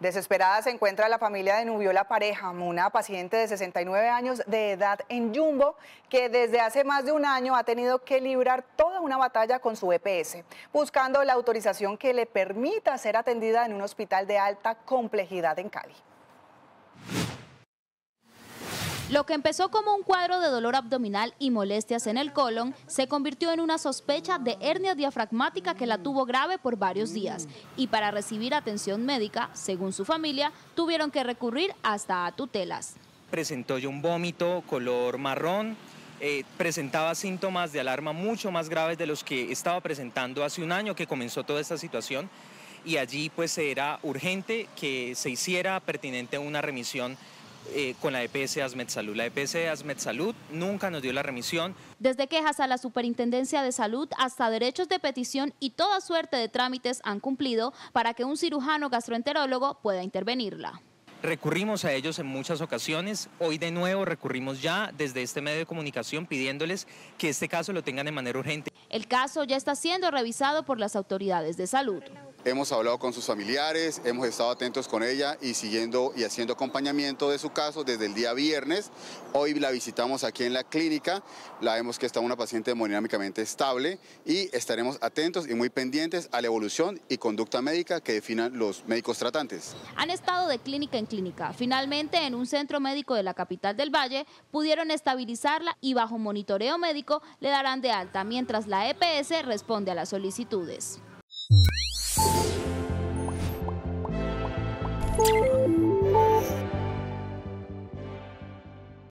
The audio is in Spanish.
Desesperada se encuentra la familia de Nubiola Pareja, una paciente de 69 años de edad en Jumbo, que desde hace más de un año ha tenido que librar toda una batalla con su EPS, buscando la autorización que le permita ser atendida en un hospital de alta complejidad en Cali. Lo que empezó como un cuadro de dolor abdominal y molestias en el colon se convirtió en una sospecha de hernia diafragmática que la tuvo grave por varios días y para recibir atención médica, según su familia, tuvieron que recurrir hasta a tutelas. Presentó yo un vómito color marrón, eh, presentaba síntomas de alarma mucho más graves de los que estaba presentando hace un año que comenzó toda esta situación y allí pues era urgente que se hiciera pertinente una remisión eh, con la EPS Asmed Salud. La EPS Asmed Salud nunca nos dio la remisión. Desde quejas a la Superintendencia de Salud hasta derechos de petición y toda suerte de trámites han cumplido para que un cirujano gastroenterólogo pueda intervenirla. Recurrimos a ellos en muchas ocasiones. Hoy de nuevo recurrimos ya desde este medio de comunicación pidiéndoles que este caso lo tengan de manera urgente. El caso ya está siendo revisado por las autoridades de salud. Hemos hablado con sus familiares, hemos estado atentos con ella y siguiendo y haciendo acompañamiento de su caso desde el día viernes. Hoy la visitamos aquí en la clínica, la vemos que está una paciente hemodinámicamente estable y estaremos atentos y muy pendientes a la evolución y conducta médica que definan los médicos tratantes. Han estado de clínica en clínica. Finalmente, en un centro médico de la capital del Valle, pudieron estabilizarla y bajo monitoreo médico le darán de alta, mientras la EPS responde a las solicitudes.